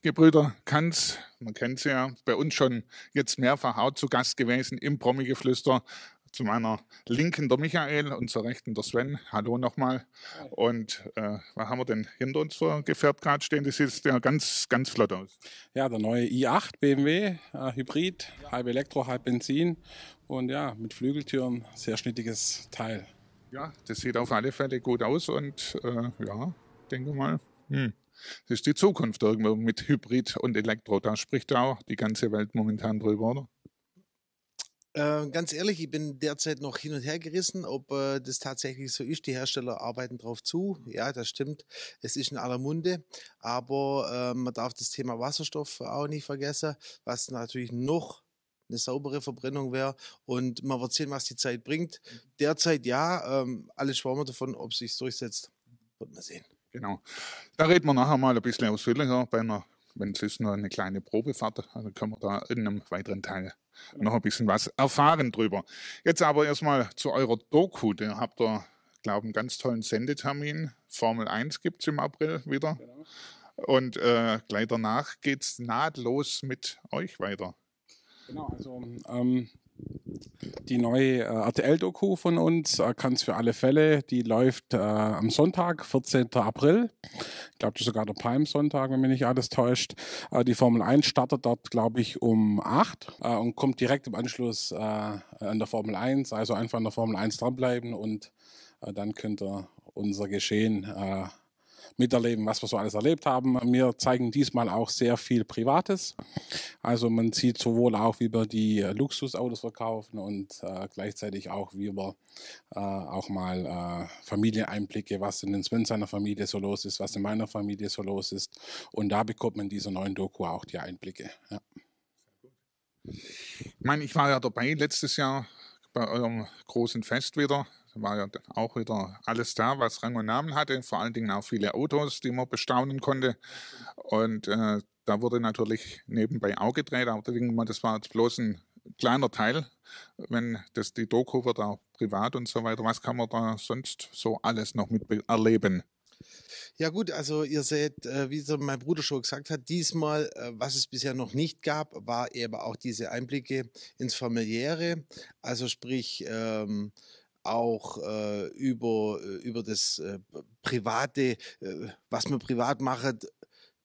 Gebrüder Kanz, man kennt sie ja, bei uns schon jetzt mehrfach auch zu Gast gewesen im Promi-Geflüster. Zu meiner Linken der Michael und zur Rechten der Sven. Hallo nochmal. Und äh, was haben wir denn hinter uns für gefärbt gerade stehen? Das sieht ja ganz, ganz flott aus. Ja, der neue i8 BMW, äh, Hybrid, halb Elektro, halb Benzin und ja, mit Flügeltüren, sehr schnittiges Teil. Ja, das sieht auf alle Fälle gut aus und äh, ja, denke mal, hm. Das ist die Zukunft irgendwo mit Hybrid und Elektro. Da spricht auch die ganze Welt momentan drüber, oder? Äh, ganz ehrlich, ich bin derzeit noch hin und her gerissen, ob äh, das tatsächlich so ist. Die Hersteller arbeiten darauf zu. Ja, das stimmt. Es ist in aller Munde. Aber äh, man darf das Thema Wasserstoff auch nicht vergessen, was natürlich noch eine saubere Verbrennung wäre. Und man wird sehen, was die Zeit bringt. Derzeit ja, ähm, alle schwärmen davon, ob es sich durchsetzt. Wird man sehen. Genau. Da reden wir nachher mal ein bisschen ausführlicher bei einer, wenn es ist nur eine kleine Probefahrt, also können wir da in einem weiteren Teil noch ein bisschen was erfahren drüber. Jetzt aber erstmal zu eurer Doku. Da habt ihr, glaube ich, einen ganz tollen Sendetermin. Formel 1 gibt es im April wieder. Genau. Und äh, gleich danach geht es nahtlos mit euch weiter. Genau, also ähm, die neue RTL-Doku äh, von uns, äh, es für alle Fälle, die läuft äh, am Sonntag, 14. April. Ich glaube, das ist sogar der Palmsonntag, wenn mich nicht alles täuscht. Äh, die Formel 1 startet dort, glaube ich, um 8 äh, und kommt direkt im Anschluss äh, an der Formel 1. Also einfach an der Formel 1 dranbleiben und äh, dann könnt ihr unser Geschehen äh, miterleben, was wir so alles erlebt haben. Wir zeigen diesmal auch sehr viel Privates. Also man sieht sowohl auch, wie wir die äh, Luxusautos verkaufen und äh, gleichzeitig auch, wie wir äh, auch mal äh, Familieneinblicke, was in den Sven seiner Familie so los ist, was in meiner Familie so los ist. Und da bekommt man in dieser neuen Doku auch die Einblicke. Ja. Ich meine, ich war ja dabei letztes Jahr bei eurem großen Fest wieder war ja auch wieder alles da, was Rang und Namen hatte, vor allen Dingen auch viele Autos, die man bestaunen konnte. Und äh, da wurde natürlich nebenbei auch gedreht, aber das war jetzt bloß ein kleiner Teil. Wenn das die Doku wird auch privat und so weiter, was kann man da sonst so alles noch mit erleben? Ja gut, also ihr seht, äh, wie so mein Bruder schon gesagt hat, diesmal, äh, was es bisher noch nicht gab, war eben auch diese Einblicke ins Familiäre, also sprich ähm, auch äh, über, äh, über das äh, Private, äh, was man privat macht,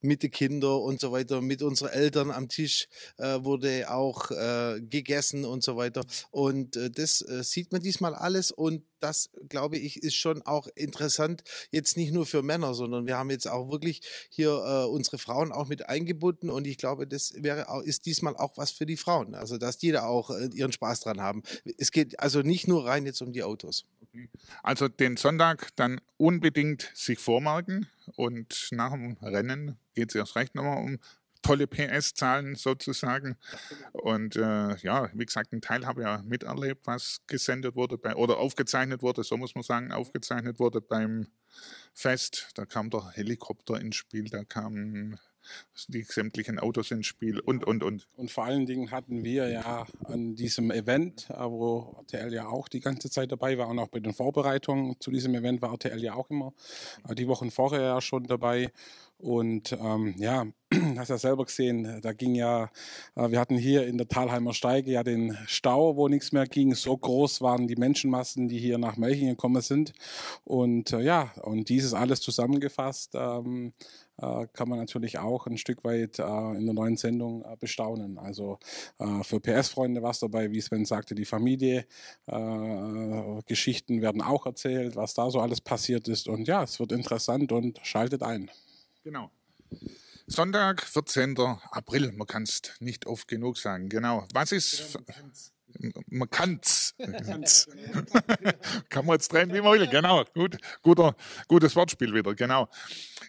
mit den Kindern und so weiter, mit unseren Eltern am Tisch äh, wurde auch äh, gegessen und so weiter. Und äh, das äh, sieht man diesmal alles und das, glaube ich, ist schon auch interessant, jetzt nicht nur für Männer, sondern wir haben jetzt auch wirklich hier äh, unsere Frauen auch mit eingebunden und ich glaube, das wäre auch, ist diesmal auch was für die Frauen, also dass die da auch äh, ihren Spaß dran haben. Es geht also nicht nur rein jetzt um die Autos. Also den Sonntag dann unbedingt sich vormerken und nach dem Rennen geht es erst recht nochmal um tolle PS-Zahlen sozusagen. Und äh, ja, wie gesagt, einen Teil habe ich ja miterlebt, was gesendet wurde bei, oder aufgezeichnet wurde, so muss man sagen, mhm. aufgezeichnet wurde beim Fest. Da kam der Helikopter ins Spiel, da kamen die sämtlichen Autos ins Spiel und, und, und. Und vor allen Dingen hatten wir ja an diesem Event, äh, wo RTL ja auch die ganze Zeit dabei war und auch bei den Vorbereitungen zu diesem Event war RTL ja auch immer äh, die Wochen vorher ja schon dabei. Und ähm, ja, hast ja selber gesehen, äh, da ging ja, äh, wir hatten hier in der Talheimer Steige ja den Stau, wo nichts mehr ging. So groß waren die Menschenmassen, die hier nach Melching gekommen sind. Und äh, ja, und dieses alles zusammengefasst ähm, kann man natürlich auch ein Stück weit in der neuen Sendung bestaunen. Also für PS-Freunde war es dabei, wie Sven sagte, die Familie, Geschichten werden auch erzählt, was da so alles passiert ist. Und ja, es wird interessant und schaltet ein. Genau. Sonntag, 14. April. Man kann es nicht oft genug sagen. Genau. Was ist. Genau, man kann's. kann man jetzt drehen wie man will. Genau. Gut, guter, gutes Wortspiel wieder. Genau.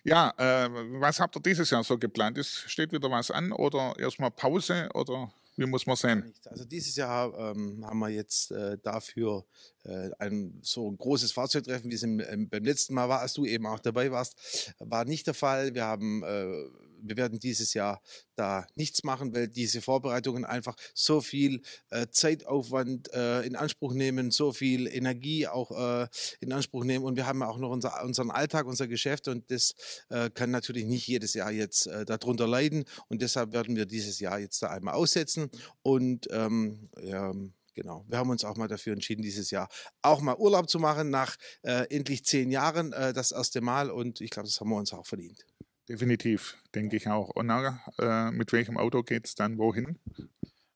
Ja, äh, was habt ihr dieses Jahr so geplant? Ist, steht wieder was an oder erstmal Pause oder wie muss man sehen? Also dieses Jahr ähm, haben wir jetzt äh, dafür äh, ein so ein großes Fahrzeugtreffen, wie es im, ähm, im, beim letzten Mal war, als du eben auch dabei warst, war nicht der Fall. Wir haben äh, wir werden dieses Jahr da nichts machen, weil diese Vorbereitungen einfach so viel äh, Zeitaufwand äh, in Anspruch nehmen, so viel Energie auch äh, in Anspruch nehmen. Und wir haben ja auch noch unser, unseren Alltag, unser Geschäft und das äh, kann natürlich nicht jedes Jahr jetzt äh, darunter leiden. Und deshalb werden wir dieses Jahr jetzt da einmal aussetzen. Und ähm, ja, genau. Wir haben uns auch mal dafür entschieden, dieses Jahr auch mal Urlaub zu machen, nach äh, endlich zehn Jahren, äh, das erste Mal. Und ich glaube, das haben wir uns auch verdient. Definitiv, denke ich auch. Und äh, mit welchem Auto geht es dann wohin?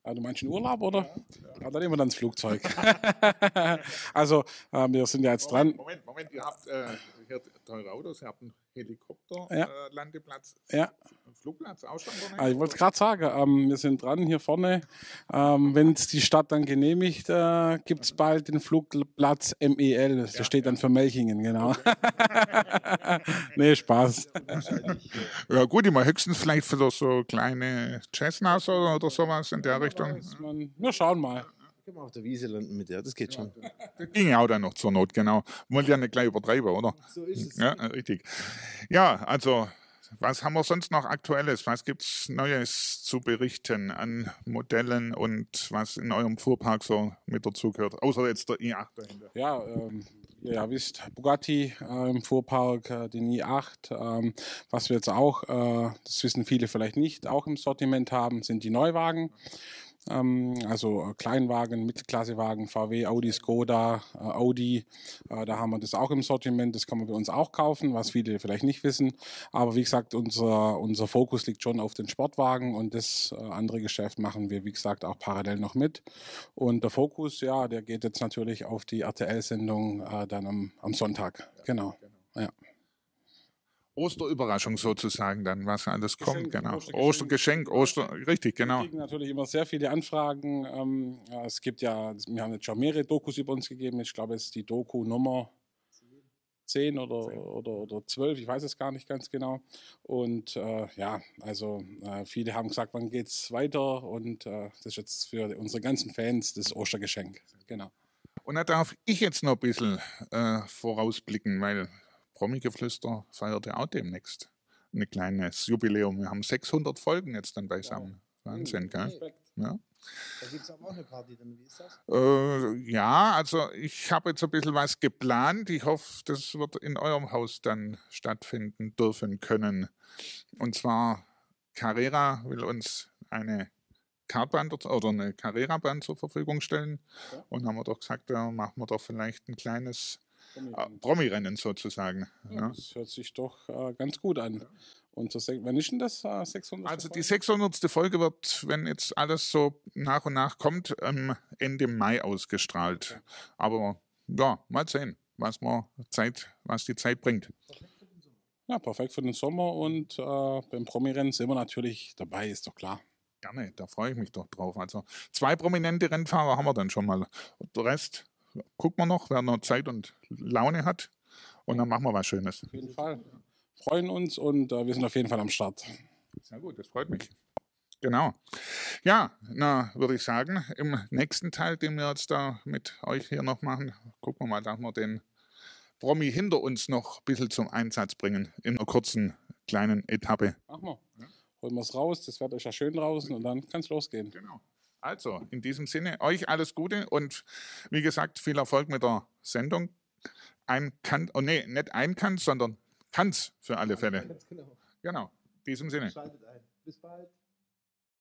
Also ah, manchen Urlaub, oder? Ja, ja. Ah, dann immer dann das Flugzeug. also, äh, wir sind ja jetzt Moment, dran. Moment, Moment, ihr habt äh, teure Autos, ihr habt einen Helikopter-Landeplatz, ja. Äh, ja. Flugplatz, Ausschank Also ah, ich wollte es gerade sagen, ähm, wir sind dran hier vorne. Ähm, Wenn es die Stadt dann genehmigt, äh, gibt es also. bald den Flugplatz MEL. Das ja, steht dann für Melchingen, genau. Okay. nee, Spaß. Ja gut, immer höchstens vielleicht für so kleine Cessnas oder sowas in der genau, Richtung. Man, wir schauen mal. Können wir auf der Wiese landen mit der, das geht schon. Genau. das ging ja auch dann noch zur Not, genau. Wollen ja nicht gleich übertreiben, oder? So ist es. Ja, richtig. Ja, also, was haben wir sonst noch Aktuelles? Was gibt es Neues zu berichten an Modellen und was in eurem Fuhrpark so mit dazugehört? Außer jetzt der i8 dahinter. Ja, ähm, ja, wisst, Bugatti äh, im Fuhrpark, äh, den i8. Ähm, was wir jetzt auch, äh, das wissen viele vielleicht nicht, auch im Sortiment haben, sind die Neuwagen. Ähm, also äh, Kleinwagen, Mittelklassewagen, VW, Audi, Skoda, äh, Audi. Äh, da haben wir das auch im Sortiment. Das kann man bei uns auch kaufen, was viele vielleicht nicht wissen. Aber wie gesagt, unser, unser Fokus liegt schon auf den Sportwagen und das andere Geschäft machen wir, wie gesagt, auch parallel noch mit. Und der Fokus, ja, der geht jetzt natürlich auf die RTL-Sendung äh, dann am, am Sonntag. Genau. genau. Ja. Osterüberraschung sozusagen dann, was alles Geschenk, kommt, genau. Ostergeschenk, Oster, Oster, richtig, genau. Wir kriegen natürlich immer sehr viele Anfragen. Ähm, es gibt ja, wir haben jetzt schon mehrere Dokus über uns gegeben. Ich glaube, es ist die Doku Nummer 10 oder, 10. Oder, oder 12, ich weiß es gar nicht ganz genau. Und äh, ja, also äh, viele haben gesagt, wann geht es weiter? Und äh, das ist jetzt für unsere ganzen Fans das Ostergeschenk, genau. Und da darf ich jetzt noch ein bisschen äh, vorausblicken, weil Promi-Geflüster feiert ja auch demnächst ein kleines Jubiläum. Wir haben 600 Folgen jetzt dann beisammen. Wow. Wahnsinn, hm, gell? Ja. Da gibt es aber auch eine Party, dann wie ist das? Äh, ja, also ich habe jetzt ein bisschen was geplant. Ich hoffe, das wird in eurem Haus dann stattfinden dürfen können. Und zwar Carrera will uns eine Kartband oder eine Carrera-Band zur Verfügung stellen. Okay. Und haben wir doch gesagt, da machen wir doch vielleicht ein kleines Ah, Promi-Rennen sozusagen. Ja, ja. Das hört sich doch äh, ganz gut an. Und das, wann ist denn das? 600. Äh, also die 600. Folge wird, wenn jetzt alles so nach und nach kommt, ähm, Ende Mai ausgestrahlt. Okay. Aber ja, mal sehen, was, man Zeit, was die Zeit bringt. Ja, perfekt für den Sommer und äh, beim Promi-Rennen sind wir natürlich dabei, ist doch klar. Gerne, da freue ich mich doch drauf. Also zwei prominente Rennfahrer haben wir dann schon mal. Und der Rest gucken wir noch, wer noch Zeit und Laune hat. Und dann machen wir was Schönes. Auf jeden Fall. Freuen uns und äh, wir sind auf jeden Fall am Start. Sehr gut, das freut mich. Genau. Ja, na, würde ich sagen, im nächsten Teil, den wir jetzt da mit euch hier noch machen, gucken wir mal, dass wir den Promi hinter uns noch ein bisschen zum Einsatz bringen, in einer kurzen, kleinen Etappe. Machen wir. Holen wir es raus, das wird euch ja schön draußen und dann kann es losgehen. Genau. Also, in diesem Sinne, euch alles Gute und wie gesagt, viel Erfolg mit der Sendung. Ein kann, oh nee, nicht ein kann, sondern kann's für alle Fälle. Genau. genau, in diesem Sinne. Schaltet ein. Bis bald.